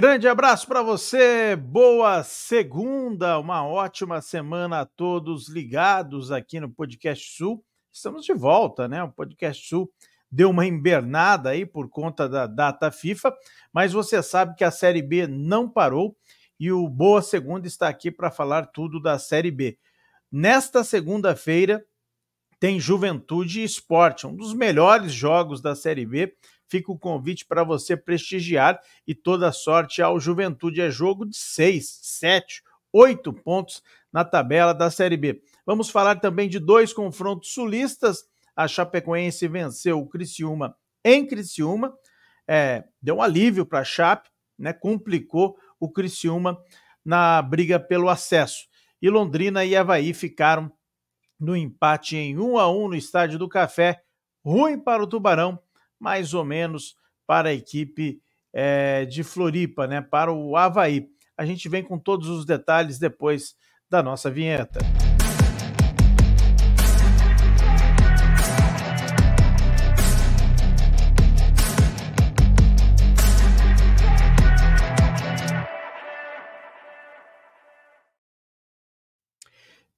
Grande abraço para você, boa segunda, uma ótima semana a todos ligados aqui no Podcast Sul. Estamos de volta, né? O Podcast Sul deu uma embernada aí por conta da data FIFA, mas você sabe que a Série B não parou e o Boa Segunda está aqui para falar tudo da Série B. Nesta segunda-feira tem Juventude e Esporte, um dos melhores jogos da Série B fica o convite para você prestigiar e toda sorte ao Juventude. É jogo de 6, 7, 8 pontos na tabela da Série B. Vamos falar também de dois confrontos sulistas. A Chapecoense venceu o Criciúma em Criciúma, é, deu um alívio para a Chape, né, complicou o Criciúma na briga pelo acesso. E Londrina e Havaí ficaram no empate em 1 a 1 no Estádio do Café, ruim para o Tubarão, mais ou menos para a equipe é, de Floripa, né, para o Havaí. A gente vem com todos os detalhes depois da nossa vinheta.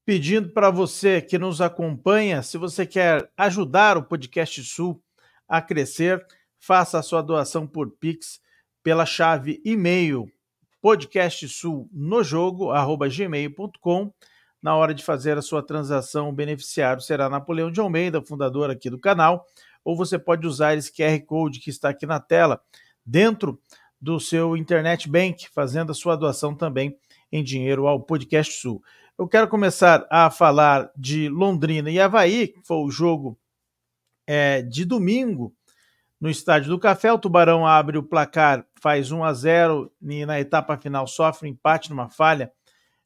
Pedindo para você que nos acompanha, se você quer ajudar o Podcast Sul a crescer. Faça a sua doação por Pix pela chave e-mail podcastsulnojogo@gmail.com. Na hora de fazer a sua transação, o beneficiário será Napoleão de Almeida, fundador aqui do canal, ou você pode usar esse QR Code que está aqui na tela, dentro do seu Internet Bank, fazendo a sua doação também em dinheiro ao Podcast Sul. Eu quero começar a falar de Londrina e Havaí, que foi o jogo é, de domingo, no Estádio do Café, o Tubarão abre o placar, faz 1 a 0 e na etapa final sofre empate numa falha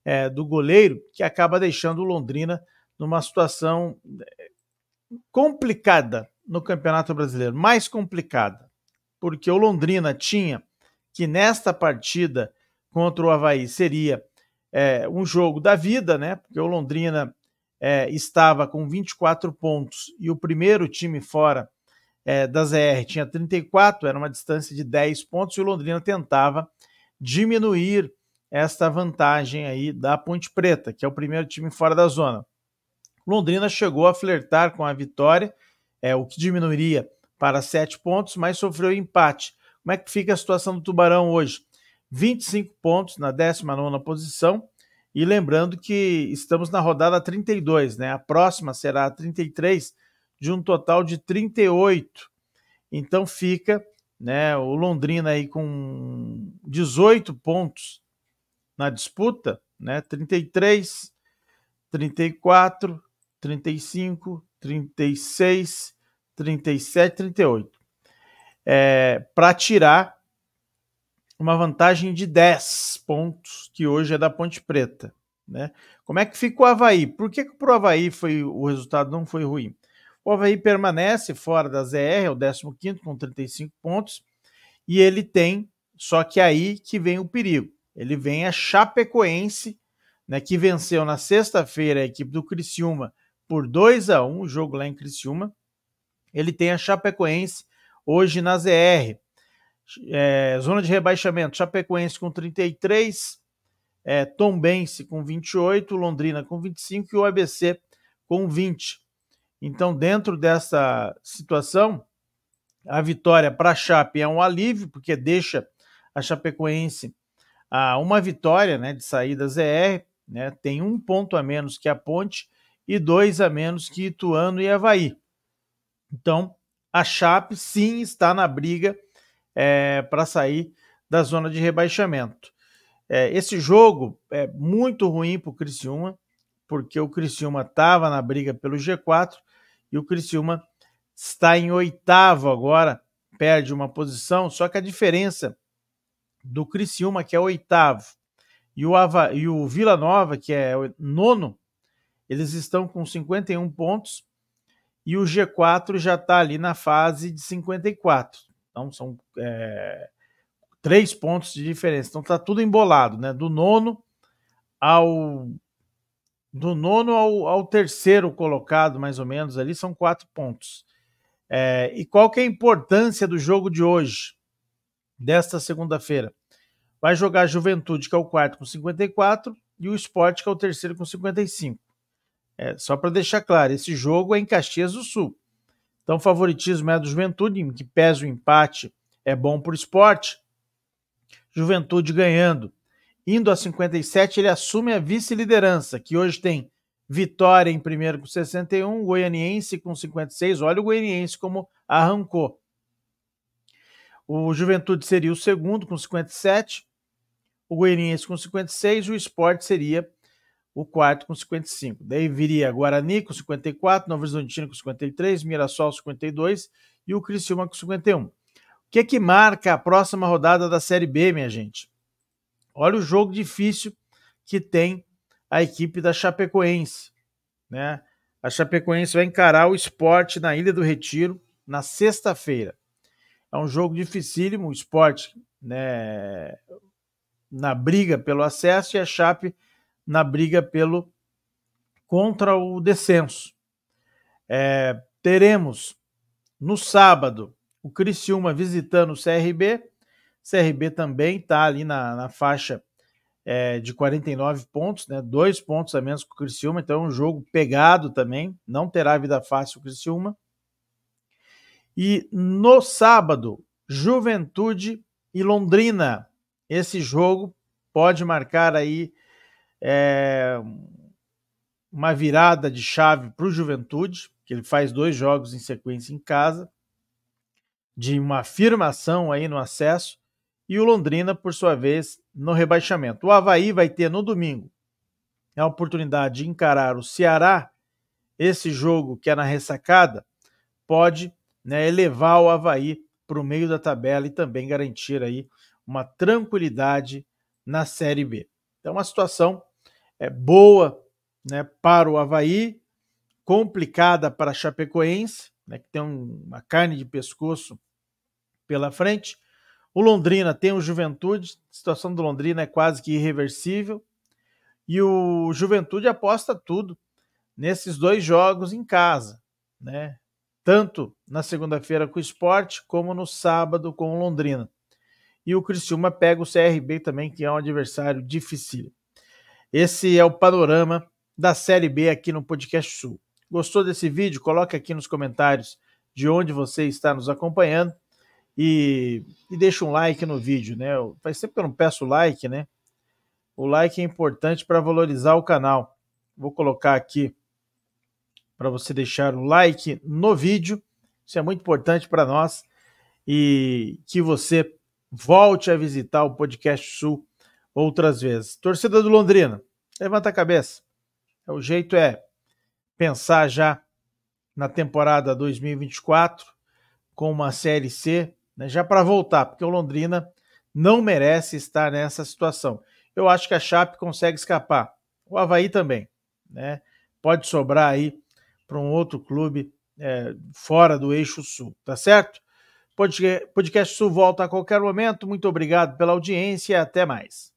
é, do goleiro, que acaba deixando o Londrina numa situação é, complicada no Campeonato Brasileiro, mais complicada, porque o Londrina tinha que nesta partida contra o Havaí seria é, um jogo da vida, né? Porque o Londrina é, estava com 24 pontos e o primeiro time fora é, da ZR tinha 34, era uma distância de 10 pontos, e o Londrina tentava diminuir esta vantagem aí da Ponte Preta, que é o primeiro time fora da zona. Londrina chegou a flertar com a vitória, é, o que diminuiria para 7 pontos, mas sofreu empate. Como é que fica a situação do Tubarão hoje? 25 pontos na 19 posição, e lembrando que estamos na rodada 32, né? A próxima será a 33, de um total de 38. Então fica né, o Londrina aí com 18 pontos na disputa, né? 33, 34, 35, 36, 37, 38. É, Para tirar uma vantagem de 10 pontos, que hoje é da Ponte Preta. Né? Como é que fica o Havaí? Por que, que para o Havaí foi, o resultado não foi ruim? O Havaí permanece fora da ZR, é o 15 com 35 pontos, e ele tem, só que aí que vem o perigo. Ele vem a Chapecoense, né, que venceu na sexta-feira a equipe do Criciúma por 2 a 1 o jogo lá em Criciúma. Ele tem a Chapecoense hoje na ZR. É, zona de rebaixamento, Chapecoense com 33, é, Tombense com 28, Londrina com 25 e o ABC com 20. Então, dentro dessa situação, a vitória para a Chape é um alívio, porque deixa a Chapecoense a uma vitória né, de saída ZR, né, tem um ponto a menos que a Ponte e dois a menos que Ituano e Havaí. Então, a Chape sim está na briga é, para sair da zona de rebaixamento. É, esse jogo é muito ruim para o Criciúma, porque o Criciúma estava na briga pelo G4 e o Criciúma está em oitavo agora, perde uma posição, só que a diferença do Criciúma, que é oitavo, e o, Ava, e o Vila Nova, que é nono, eles estão com 51 pontos e o G4 já está ali na fase de 54. Então são é, três pontos de diferença. Então está tudo embolado, né? Do nono ao do nono ao, ao terceiro colocado, mais ou menos, ali são quatro pontos. É, e qual que é a importância do jogo de hoje, desta segunda-feira? Vai jogar a Juventude, que é o quarto com 54, e o Esporte, que é o terceiro com 55. É, só para deixar claro, esse jogo é em Caxias do Sul. Então, favoritismo é do Juventude, em que pese o empate, é bom para o esporte. Juventude ganhando. Indo a 57, ele assume a vice-liderança, que hoje tem Vitória em primeiro com 61, Goianiense com 56. Olha o Goianiense como arrancou. O Juventude seria o segundo com 57, o Goianiense com 56, o Esporte seria o quarto com 55. Daí viria Guarani com 54, Novo Horizontino com 53, Mirassol 52 e o Criciúma com 51. O que é que marca a próxima rodada da Série B, minha gente? Olha o jogo difícil que tem a equipe da Chapecoense, né? A Chapecoense vai encarar o esporte na Ilha do Retiro na sexta-feira. É um jogo dificílimo, o esporte né, na briga pelo acesso e a Chape na briga pelo contra o descenso. É, teremos no sábado o Criciúma visitando o CRB. CRB também está ali na, na faixa é, de 49 pontos, né? dois pontos a menos que o Criciúma, então é um jogo pegado também, não terá vida fácil o Criciúma. E no sábado, Juventude e Londrina. Esse jogo pode marcar aí é, uma virada de chave para o Juventude, que ele faz dois jogos em sequência em casa, de uma afirmação aí no acesso, e o Londrina, por sua vez, no rebaixamento. O Havaí vai ter no domingo a oportunidade de encarar o Ceará, esse jogo que é na ressacada, pode né, elevar o Havaí para o meio da tabela e também garantir aí uma tranquilidade na Série B. Então, uma situação é, boa né, para o Havaí, complicada para a Chapecoense, né, que tem uma carne de pescoço pela frente. O Londrina tem o Juventude, a situação do Londrina é quase que irreversível. E o Juventude aposta tudo nesses dois jogos em casa, né? Tanto na segunda-feira com o esporte, como no sábado com o Londrina. E o Criciúma pega o CRB também, que é um adversário difícil. Esse é o panorama da Série B aqui no Podcast Sul. Gostou desse vídeo? Coloque aqui nos comentários de onde você está nos acompanhando e, e deixa um like no vídeo, né? Faz tempo que eu não peço like, né? O like é importante para valorizar o canal. Vou colocar aqui para você deixar um like no vídeo. Isso é muito importante para nós e que você volte a visitar o Podcast Sul outras vezes. Torcida do Londrina, levanta a cabeça. É o jeito é pensar já na temporada 2024 com uma Série C, né, já para voltar, porque o Londrina não merece estar nessa situação. Eu acho que a Chape consegue escapar, o Havaí também, né? Pode sobrar aí para um outro clube é, fora do eixo sul, tá certo? Podcast Sul volta a qualquer momento. Muito obrigado pela audiência e até mais.